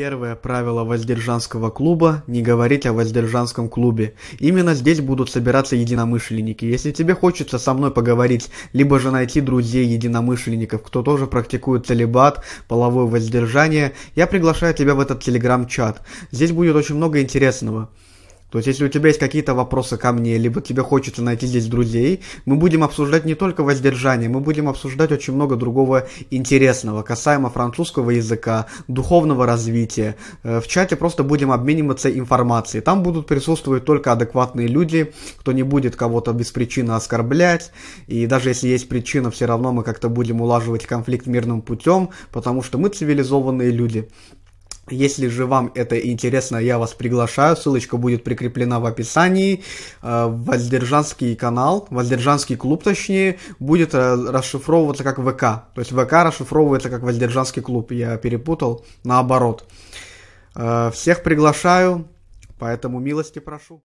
Первое правило воздержанского клуба – не говорить о воздержанском клубе. Именно здесь будут собираться единомышленники. Если тебе хочется со мной поговорить, либо же найти друзей-единомышленников, кто тоже практикует целебат, половое воздержание, я приглашаю тебя в этот телеграм-чат. Здесь будет очень много интересного. То есть, если у тебя есть какие-то вопросы ко мне, либо тебе хочется найти здесь друзей, мы будем обсуждать не только воздержание, мы будем обсуждать очень много другого интересного, касаемо французского языка, духовного развития. Э, в чате просто будем обмениваться информацией. Там будут присутствовать только адекватные люди, кто не будет кого-то без причины оскорблять. И даже если есть причина, все равно мы как-то будем улаживать конфликт мирным путем, потому что мы цивилизованные люди. Если же вам это интересно, я вас приглашаю. Ссылочка будет прикреплена в описании. Э, Воздержанский канал, Воздержанский клуб точнее, будет э, расшифровываться как ВК. То есть ВК расшифровывается как Воздержанский клуб. Я перепутал наоборот. Э, всех приглашаю, поэтому милости прошу.